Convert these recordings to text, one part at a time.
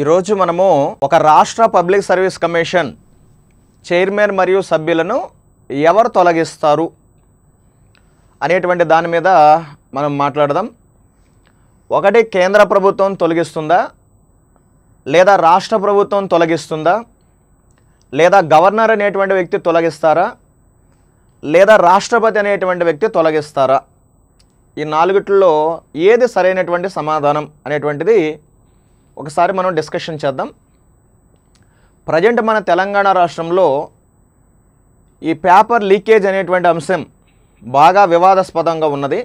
ఈరోజు మనము ఒక రాష్ట్ర పబ్లిక్ సర్వీస్ కమిషన్ చైర్మన్ మరియు సభ్యులను ఎవరు తొలగిస్తారు అనేటువంటి దాని మీద మనం మాట్లాడదాం ఒకటి కేంద్ర ప్రభుత్వం తొలగిస్తుందా లేదా రాష్ట్ర ప్రభుత్వం తొలగిస్తుందా లేదా గవర్నర్ అనేటువంటి వ్యక్తి తొలగిస్తారా లేదా రాష్ట్రపతి అనేటువంటి వ్యక్తి తొలగిస్తారా ఈ నాలుగిట్లో ఏది సరైనటువంటి సమాధానం అనేటువంటిది ఒకసారి మనం డిస్కషన్ చేద్దాం ప్రజెంట్ మన తెలంగాణ రాష్ట్రంలో ఈ పేపర్ లీకేజ్ అనేటువంటి అంశం బాగా వివాదాస్పదంగా ఉన్నది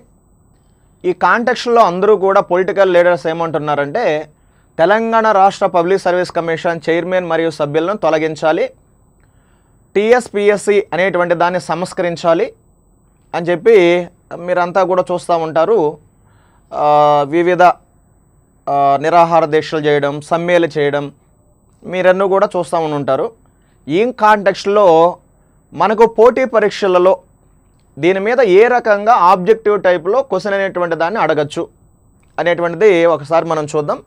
ఈ కాంటెక్స్ట్లో అందరూ కూడా పొలిటికల్ లీడర్స్ ఏమంటున్నారంటే తెలంగాణ రాష్ట్ర పబ్లిక్ సర్వీస్ కమిషన్ చైర్మన్ మరియు సభ్యులను తొలగించాలి టీఎస్పిఎస్సి అనేటువంటి దాన్ని సంస్కరించాలి అని చెప్పి మీరంతా కూడా చూస్తూ ఉంటారు వివిధ నిరాహార దీక్షలు చేయడం సమ్మేళ చేయడం మీరన్నీ కూడా చూస్తూ ఉంటారు ఈ కాంటెక్స్ట్లో మనకు పోటీ పరీక్షలలో దీని మీద ఏ రకంగా ఆబ్జెక్టివ్ టైప్లో క్వశ్చన్ అనేటువంటి దాన్ని అడగచ్చు అనేటువంటిది ఒకసారి మనం చూద్దాం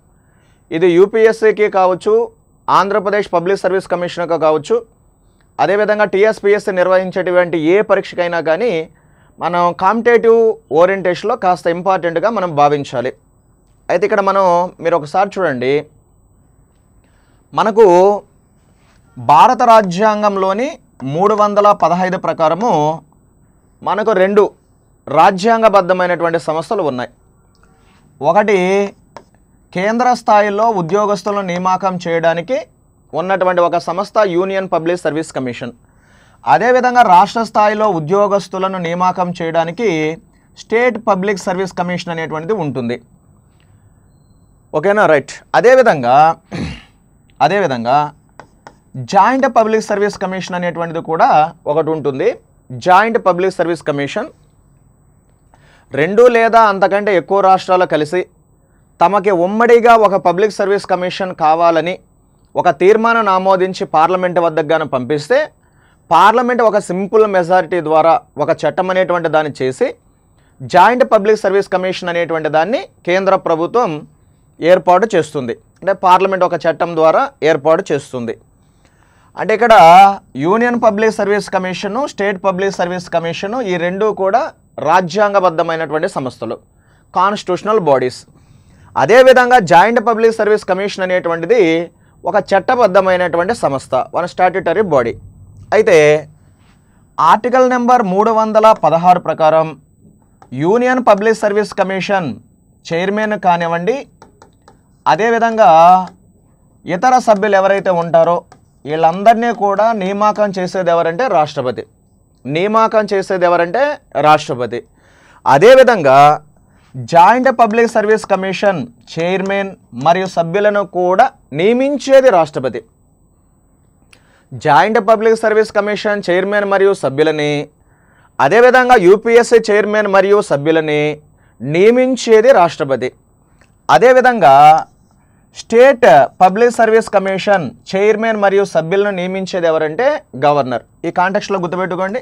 ఇది యూపీఎస్సీకి కావచ్చు ఆంధ్రప్రదేశ్ పబ్లిక్ సర్వీస్ కమిషన్కి కావచ్చు అదేవిధంగా టీఎస్పీఎస్సీ నిర్వహించేటువంటి ఏ పరీక్షకైనా కానీ మనం కాంపిటేటివ్ ఓరియంటేషన్లో కాస్త ఇంపార్టెంట్గా మనం భావించాలి అయితే ఇక్కడ మనం మీరు ఒకసారి చూడండి మనకు భారత రాజ్యాంగంలోని మూడు వందల పదహైదు ప్రకారము మనకు రెండు రాజ్యాంగబద్ధమైనటువంటి సంస్థలు ఉన్నాయి ఒకటి కేంద్ర స్థాయిలో ఉద్యోగస్తులను నియామకం చేయడానికి ఉన్నటువంటి ఒక సంస్థ యూనియన్ పబ్లిక్ సర్వీస్ కమిషన్ అదేవిధంగా రాష్ట్ర స్థాయిలో ఉద్యోగస్తులను నియామకం చేయడానికి స్టేట్ పబ్లిక్ సర్వీస్ కమిషన్ అనేటువంటిది ఉంటుంది ఓకేనా రైట్ అదేవిధంగా అదేవిధంగా జాయింట్ పబ్లిక్ సర్వీస్ కమిషన్ అనేటువంటిది కూడా ఒకటి ఉంటుంది జాయింట్ పబ్లిక్ సర్వీస్ కమిషన్ రెండు లేదా అంతకంటే ఎక్కువ రాష్ట్రాలు కలిసి తమకి ఉమ్మడిగా ఒక పబ్లిక్ సర్వీస్ కమిషన్ కావాలని ఒక తీర్మానం ఆమోదించి పార్లమెంట్ వద్దకు గాను పంపిస్తే పార్లమెంట్ ఒక సింపుల్ మెజారిటీ ద్వారా ఒక చట్టం అనేటువంటి దాన్ని చేసి జాయింట్ పబ్లిక్ సర్వీస్ కమిషన్ అనేటువంటి దాన్ని కేంద్ర ప్రభుత్వం ఏర్పాటు చేస్తుంది అంటే పార్లమెంట్ ఒక చట్టం ద్వారా ఏర్పాటు చేస్తుంది అంటే ఇక్కడ union public service commission state public service commission ఈ రెండు కూడా రాజ్యాంగబద్ధమైనటువంటి సంస్థలు కాన్స్టిట్యూషనల్ బాడీస్ అదేవిధంగా జాయింట్ పబ్లిక్ సర్వీస్ కమిషన్ అనేటువంటిది ఒక చట్టబద్ధమైనటువంటి సంస్థ వన్ స్టాట్యుటరీ బాడీ అయితే ఆర్టికల్ నెంబర్ మూడు వందల పదహారు ప్రకారం union public service commission chairman కానివ్వండి అదేవిధంగా ఇతర సభ్యులు ఎవరైతే ఉంటారో వీళ్ళందరినీ కూడా నియామకం చేసేది ఎవరంటే రాష్ట్రపతి నియామకం చేసేది ఎవరంటే రాష్ట్రపతి అదేవిధంగా joint public service commission chairman మరియు సభ్యులను కూడా నియమించేది రాష్ట్రపతి joint public service commission chairman మరియు సభ్యులని అదేవిధంగా యూపీఎస్సీ చైర్మన్ మరియు సభ్యులని నియమించేది రాష్ట్రపతి అదేవిధంగా state public service commission chairman మరియు సభ్యులను నియమించేది ఎవరంటే గవర్నర్ ఈ కాంటెక్స్లో గుర్తుపెట్టుకోండి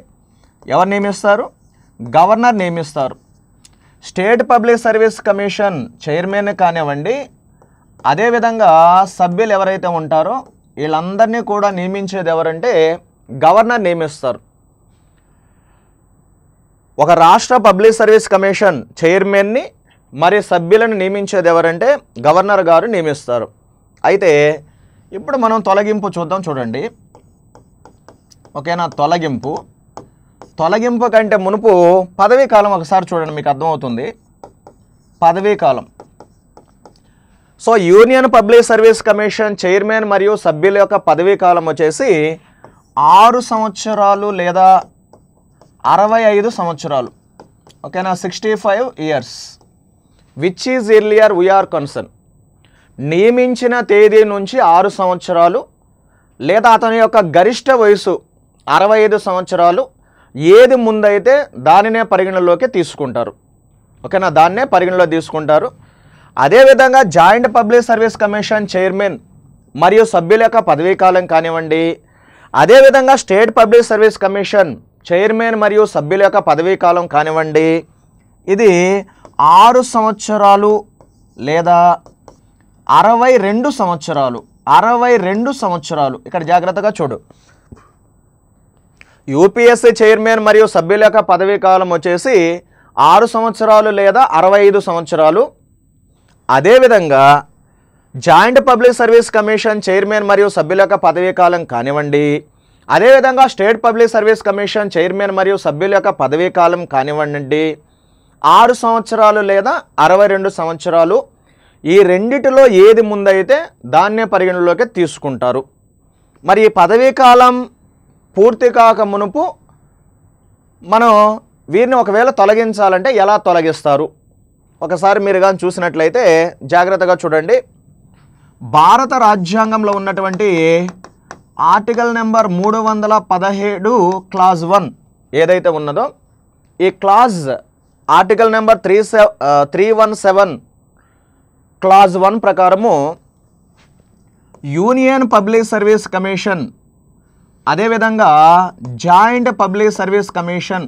ఎవరు నియమిస్తారు గవర్నర్ నియమిస్తారు state public service commission chairman కానివ్వండి అదేవిధంగా సభ్యులు ఎవరైతే ఉంటారో వీళ్ళందరినీ కూడా నియమించేది ఎవరంటే గవర్నర్ నియమిస్తారు ఒక రాష్ట్ర పబ్లిక్ సర్వీస్ కమిషన్ చైర్మన్ని మరి సభ్యులను నియమించేది ఎవరంటే గవర్నర్ గారు నియమిస్తారు అయితే ఇప్పుడు మనం తొలగింపు చూద్దాం చూడండి ఓకేనా తొలగింపు తొలగింపు కంటే మునుపు పదవీ కాలం ఒకసారి చూడండి మీకు అర్థమవుతుంది పదవీ కాలం so union public service commission chairman మరియు సభ్యుల యొక్క పదవీ కాలం వచ్చేసి ఆరు సంవత్సరాలు లేదా అరవై ఐదు సంవత్సరాలు ఓకేనా sixty five years which is earlier we're concern నియమించిన తేదీ నుంచి ఆరు సంవత్సరాలు లేదా అతని యొక్క గరిష్ట వయసు అరవై ఐదు సంవత్సరాలు ఏది ముందైతే దానినే పరిగణలోకి తీసుకుంటారు ఓకేనా దాన్నే పరిగణలో తీసుకుంటారు అదేవిధంగా joint public service commission chairman మరియు సభ్యుల యొక్క పదవీకాలం కానివ్వండి అదేవిధంగా state public service commission chairman మరియు సభ్యుల యొక్క పదవీకాలం కానివ్వండి ఇది ఆరు సంవత్సరాలు లేదా అరవై రెండు సంవత్సరాలు అరవై రెండు సంవత్సరాలు ఇక్కడ జాగ్రత్తగా చూడు యూపీఎస్సీ చైర్మన్ మరియు సభ్యుల యొక్క పదవీ కాలం వచ్చేసి ఆరు సంవత్సరాలు లేదా అరవై ఐదు సంవత్సరాలు అదేవిధంగా joint public service commission chairman మరియు సభ్యుల యొక్క పదవీ కాలం కానివ్వండి అదేవిధంగా state public service commission chairman మరియు సభ్యుల యొక్క పదవీ కాలం కానివ్వండి ఆరు సంవత్సరాలు లేదా అరవై రెండు సంవత్సరాలు ఈ రెండిటిలో ఏది ముందైతే దాన్నే పరిగణలోకి తీసుకుంటారు మరి ఈ పదవీ కాలం పూర్తి కాక మునుపు మనం వీరిని ఒకవేళ తొలగించాలంటే ఎలా తొలగిస్తారు ఒకసారి మీరు కానీ చూసినట్లయితే జాగ్రత్తగా చూడండి భారత రాజ్యాంగంలో ఉన్నటువంటి ఆర్టికల్ నెంబర్ మూడు వందల క్లాజ్ వన్ ఏదైతే ఉన్నదో ఈ clause article number three three one seven clause one ప్రకారము యూనియన్ పబ్లిక్ సర్వీస్ కమిషన్ అదేవిధంగా joint public service commission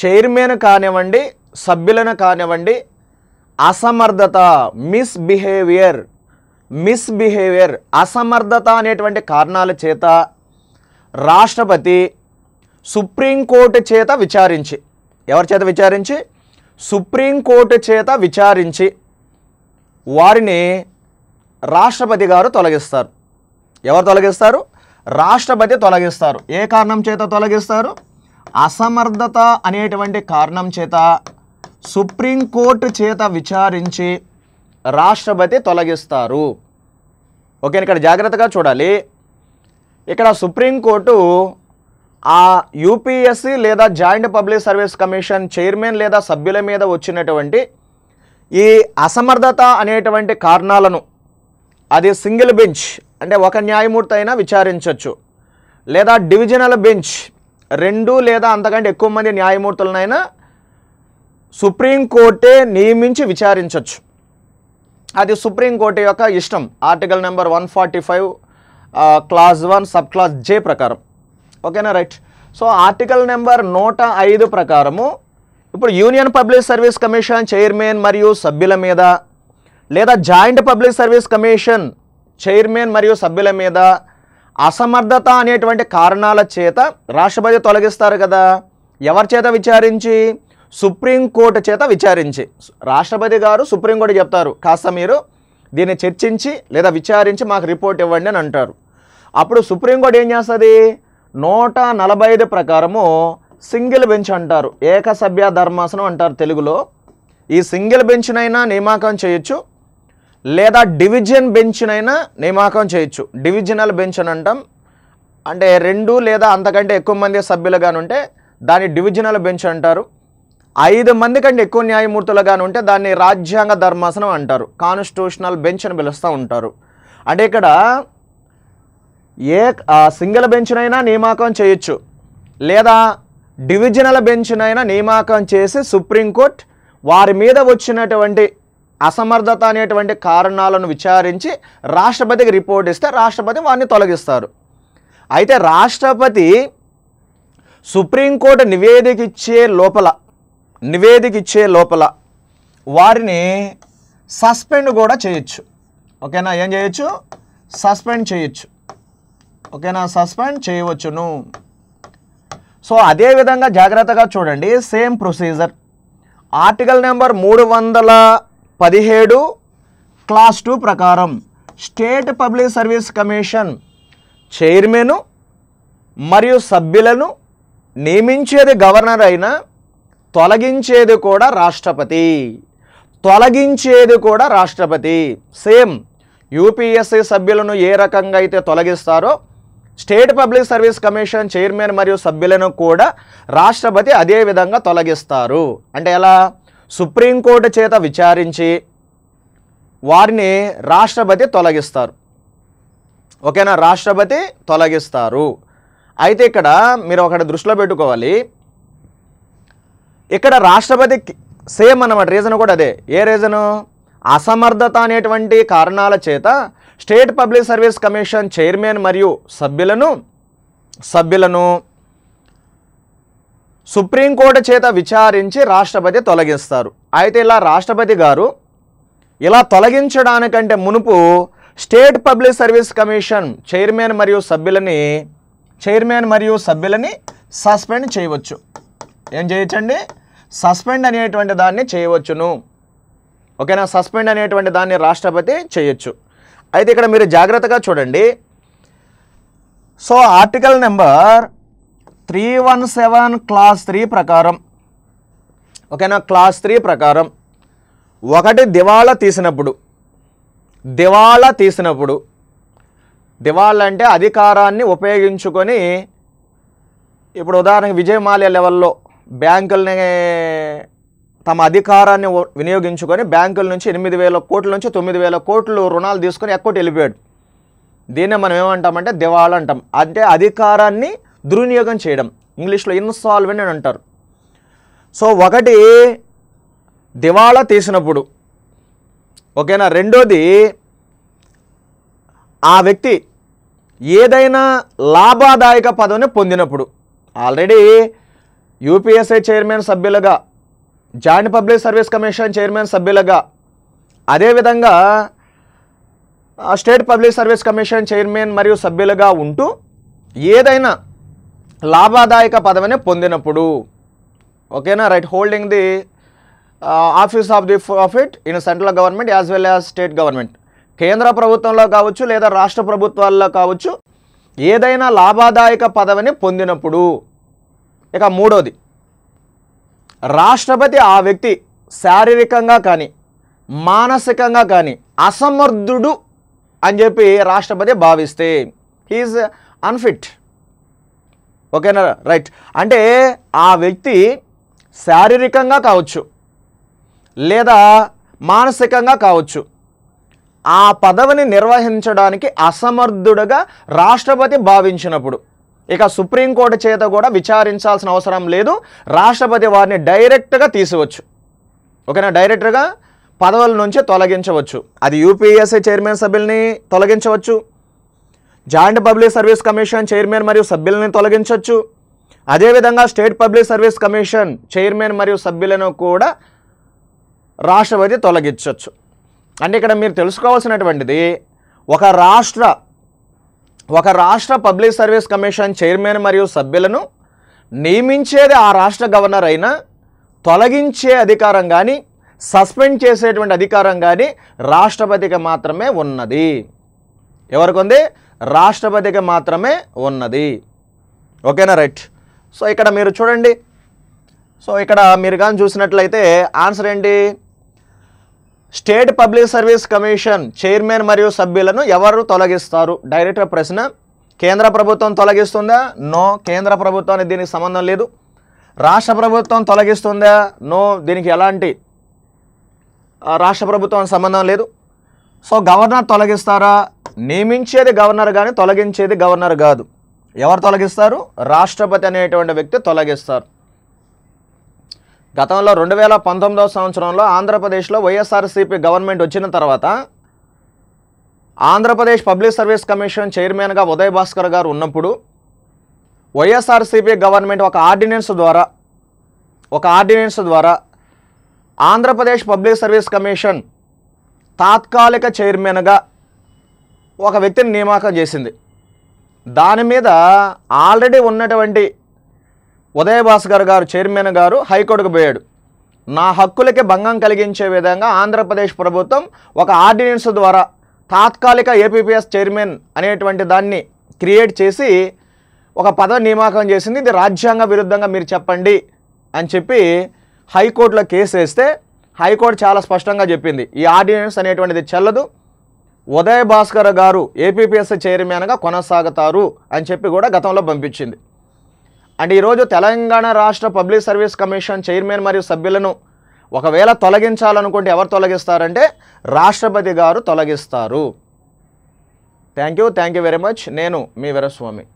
chairman కానివ్వండి సభ్యులను కానివ్వండి అసమర్థత మిస్బిహేవియర్ మిస్బిహేవియర్ అసమర్థత అనేటువంటి కారణాల చేత రాష్ట్రపతి సుప్రీంకోర్టు చేత విచారించి ఎవరి చేత విచారించి సుప్రీంకోర్టు చేత విచారించి వారిని రాష్ట్రపతి గారు తొలగిస్తారు ఎవరు తొలగిస్తారు రాష్ట్రపతి తొలగిస్తారు ఏ కారణం చేత తొలగిస్తారు అసమర్థత అనేటువంటి కారణం చేత సుప్రీంకోర్టు చేత విచారించి రాష్ట్రపతి తొలగిస్తారు ఓకే ఇక్కడ జాగ్రత్తగా చూడాలి ఇక్కడ సుప్రీంకోర్టు ఆ యూపీఎస్సీ లేదా joint public service commission chairman లేదా సభ్యుల మీద వచ్చినటువంటి ఈ అసమర్థత అనేటువంటి కారణాలను అది సింగిల్ బెంచ్ అంటే ఒక న్యాయమూర్తి అయినా విచారించవచ్చు లేదా డివిజనల్ బెంచ్ రెండు లేదా అంతకంటే ఎక్కువ మంది న్యాయమూర్తులనైనా సుప్రీంకోర్టే నియమించి విచారించవచ్చు అది సుప్రీంకోర్టు యొక్క ఇష్టం article number one forty five clause one sub clause J ప్రకారం ఓకేనా రైట్ సో ఆర్టికల్ నెంబర్ నూట ఐదు ప్రకారము ఇప్పుడు union public service commission chairman మరియు సభ్యుల మీద లేదా joint public service commission chairman మరియు సభ్యుల మీద అసమర్థత అనేటువంటి కారణాల చేత రాష్ట్రపతి తొలగిస్తారు కదా ఎవరి చేత విచారించి సుప్రీంకోర్టు చేత విచారించి రాష్ట్రపతి గారు సుప్రీంకోర్టు చెప్తారు కాస్త మీరు దీన్ని చర్చించి లేదా విచారించి మాకు రిపోర్ట్ ఇవ్వండి అని అంటారు అప్పుడు సుప్రీంకోర్టు ఏం చేస్తుంది నూట నలభై ఐదు ప్రకారము సింగిల్ బెంచ్ అంటారు ఏకసభ్య ధర్మాసనం అంటారు తెలుగులో ఈ సింగిల్ బెంచ్నైనా నియామకం చేయొచ్చు లేదా డివిజన్ బెంచ్నైనా నియామకం చేయొచ్చు డివిజనల్ బెంచ్ అని అంటాం అంటే రెండు లేదా అంతకంటే ఎక్కువ మంది సభ్యులుగాను ఉంటే దాన్ని డివిజనల్ బెంచ్ అంటారు ఐదు మంది కంటే ఎక్కువ న్యాయమూర్తులుగాను ఉంటే దాన్ని రాజ్యాంగ ధర్మాసనం అంటారు కాన్స్టిట్యూషనల్ బెంచ్ అని పిలుస్తూ ఉంటారు అంటే ఇక్కడ ఏ సింగిల్ బెంచ్నైనా నియామకం చేయొచ్చు లేదా డివిజనల్ బెంచ్నైనా నియామకం చేసి సుప్రీంకోర్టు వారి మీద వచ్చినటువంటి అసమర్థత అనేటువంటి కారణాలను విచారించి రాష్ట్రపతికి రిపోర్ట్ ఇస్తే రాష్ట్రపతి వారిని తొలగిస్తారు అయితే రాష్ట్రపతి సుప్రీంకోర్టు నివేదిక ఇచ్చే లోపల నివేదిక ఇచ్చే లోపల వారిని సస్పెండ్ కూడా చేయొచ్చు ఓకేనా ఏం చేయొచ్చు సస్పెండ్ చేయొచ్చు ఓకేనా సస్పెండ్ చేయవచ్చును సో అదేవిధంగా జాగ్రత్తగా చూడండి సేమ్ ప్రొసీజర్ ఆర్టికల్ నెంబర్ మూడు వందల పదిహేడు క్లాస్ టూ ప్రకారం state public service commission chairman మరియు సభ్యులను నియమించేది గవర్నర్ అయినా తొలగించేది కూడా రాష్ట్రపతి తొలగించేది కూడా రాష్ట్రపతి సేమ్ యూపీఎస్సీ సభ్యులను ఏ రకంగా అయితే తొలగిస్తారో state public service commission chairman మరియు సభ్యులను కూడా రాష్ట్రపతి అదేవిధంగా తొలగిస్తారు అంటే ఎలా సుప్రీంకోర్టు చేత విచారించి వారిని రాష్ట్రపతి తొలగిస్తారు ఓకేనా రాష్ట్రపతి తొలగిస్తారు అయితే ఇక్కడ మీరు ఒకటి దృష్టిలో పెట్టుకోవాలి ఇక్కడ రాష్ట్రపతి సేమ్ అన్నమాట రీజన్ కూడా అదే ఏ రీజను అసమర్థత అనేటువంటి కారణాల చేత state public service commission chairman మరియు సభ్యులను సభ్యులను సుప్రీంకోర్టు చేత విచారించి రాష్ట్రపతి తొలగిస్తారు అయితే ఇలా రాష్ట్రపతి గారు ఇలా తొలగించడానికంటే మునుపు state public service commission chairman మరియు సభ్యులని చైర్మన్ మరియు సభ్యులని సస్పెండ్ చేయవచ్చు ఏం చేయొచ్చండి సస్పెండ్ అనేటువంటి దాన్ని చేయవచ్చును ఓకేనా సస్పెండ్ అనేటువంటి దాన్ని రాష్ట్రపతి చేయొచ్చు అయితే ఇక్కడ మీరు జాగ్రత్తగా చూడండి so article number three one seven clause three ప్రకారం ఓకేనా క్లాస్ త్రీ ప్రకారం ఒకటి దివాళా తీసినప్పుడు దివాళా తీసినప్పుడు దివాళా అంటే అధికారాన్ని ఉపయోగించుకొని ఇప్పుడు ఉదాహరణకు విజయమాల్య లెవెల్లో బ్యాంకుల్ని తమ అధికారాన్ని వినియోగించుకొని బ్యాంకుల నుంచి ఎనిమిది వేల కోట్ల నుంచి తొమ్మిది వేల కోట్లు రుణాలు తీసుకొని ఎక్కువ వెళ్ళిపోయాడు దీన్నే మనం ఏమంటామంటే దివాళ అంటాం అంటే అధికారాన్ని దుర్వినియోగం చేయడం ఇంగ్లీష్లో ఇన్సాల్వెంట్ అని అంటారు సో ఒకటి దివాళా తీసినప్పుడు ఓకేనా రెండోది ఆ వ్యక్తి ఏదైనా లాభదాయక పదవిని పొందినప్పుడు ఆల్రెడీ యూపీఎస్ఐ చైర్మన్ సభ్యులుగా joint public service commission chairman సభ్యులుగా అదేవిధంగా state public service commission chairman మరియు సభ్యులుగా ఉంటూ ఏదైనా లాభదాయక పదవిని పొందినప్పుడు ఓకేనా right holding the office of the profit in central government as well as state government కేంద్ర ప్రభుత్వంలో కావచ్చు లేదా రాష్ట్ర ప్రభుత్వాల్లో కావచ్చు ఏదైనా లాభదాయక పదవిని పొందినప్పుడు ఇక మూడోది రాష్ట్రపతి ఆ వ్యక్తి శారీరకంగా కానీ మానసికంగా కానీ అసమర్థుడు అని చెప్పి రాష్ట్రపతి భావిస్తే హీజ్ అన్ఫిట్ ఓకేనా రైట్ అంటే ఆ వ్యక్తి శారీరకంగా కావచ్చు లేదా మానసికంగా కావచ్చు ఆ పదవిని నిర్వహించడానికి అసమర్థుడుగా రాష్ట్రపతి భావించినప్పుడు ఇక సుప్రీంకోర్టు చేత కూడా విచారించాల్సిన అవసరం లేదు రాష్ట్రపతి వారిని డైరెక్ట్గా తీసివచ్చు ఓకేనా డైరెక్ట్గా పదవుల నుంచి తొలగించవచ్చు అది యూపీఎస్ఐ చైర్మన్ సభ్యుల్ని తొలగించవచ్చు joint public service commission chairman మరియు సభ్యులని తొలగించవచ్చు అదేవిధంగా state public service commission chairman మరియు సభ్యులను కూడా రాష్ట్రపతి తొలగించవచ్చు అంటే ఇక్కడ మీరు తెలుసుకోవాల్సినటువంటిది ఒక రాష్ట్ర ఒక రాష్ట్ర పబ్లిక్ సర్వీస్ కమిషన్ చైర్మన్ మరియు సభ్యులను నియమించేది ఆ రాష్ట్ర గవర్నర్ అయినా తొలగించే అధికారం కానీ సస్పెండ్ చేసేటువంటి అధికారం కానీ రాష్ట్రపతికి మాత్రమే ఉన్నది ఎవరికి ఉంది రాష్ట్రపతికి మాత్రమే ఉన్నది ఓకేనా రైట్ సో ఇక్కడ మీరు చూడండి సో ఇక్కడ మీరు కానీ చూసినట్లయితే ఆన్సర్ ఏంటి state public service commission chairman మరియు సభ్యులను ఎవరు తొలగిస్తారు డైరెక్టర్ ప్రశ్న కేంద్ర ప్రభుత్వం తొలగిస్తుందా నో కేంద్ర ప్రభుత్వానికి దీనికి సంబంధం లేదు రాష్ట్ర ప్రభుత్వం తొలగిస్తుందా నో దీనికి ఎలాంటి రాష్ట్ర ప్రభుత్వం సంబంధం లేదు సో గవర్నర్ తొలగిస్తారా నియమించేది గవర్నర్ కానీ తొలగించేది గవర్నర్ కాదు ఎవరు తొలగిస్తారు రాష్ట్రపతి అనేటువంటి వ్యక్తి తొలగిస్తారు గతంలో రెండు వేల పంతొమ్మిదవ సంవత్సరంలో ఆంధ్రప్రదేశ్లో వైఎస్ఆర్సీపీ గవర్నమెంట్ వచ్చిన తర్వాత ఆంధ్రప్రదేశ్ పబ్లిక్ సర్వీస్ కమిషన్ చైర్మన్గా ఉదయ్ భాస్కర్ గారు ఉన్నప్పుడు వైఎస్ఆర్సీపీ గవర్నమెంట్ ఒక ఆర్డినెన్స్ ద్వారా ఒక ఆర్డినెన్స్ ద్వారా ఆంధ్రప్రదేశ్ పబ్లిక్ సర్వీస్ కమిషన్ తాత్కాలిక చైర్మన్గా ఒక వ్యక్తిని నియామకం చేసింది దాని మీద ఆల్రెడీ ఉన్నటువంటి ఉదయభాస్కర్ గారు చైర్మన్ గారు హైకోర్టుకు పోయాడు నా హక్కులకి భంగం కలిగించే విధంగా ఆంధ్రప్రదేశ్ ప్రభుత్వం ఒక ఆర్డినెన్స్ ద్వారా తాత్కాలిక ఏపీపీఎస్ చైర్మన్ అనేటువంటి దాన్ని క్రియేట్ చేసి ఒక పదవి నియామకం చేసింది ఇది రాజ్యాంగ విరుద్ధంగా మీరు చెప్పండి అని చెప్పి హైకోర్టులో కేసు వేస్తే హైకోర్టు చాలా స్పష్టంగా చెప్పింది ఈ ఆర్డినెన్స్ అనేటువంటిది చెల్లదు ఉదయ భాస్కర్ గారు ఏపీపీఎస్ చైర్మన్గా కొనసాగుతారు అని చెప్పి కూడా గతంలో పంపించింది అండ్ ఈరోజు తెలంగాణ రాష్ట్ర పబ్లిక్ సర్వీస్ కమిషన్ చైర్మన్ మరియు సభ్యులను ఒకవేళ తొలగించాలనుకుంటే ఎవరు తొలగిస్తారంటే రాష్ట్రపతి గారు తొలగిస్తారు thank you thank you very much నేను మీ వీరస్వామి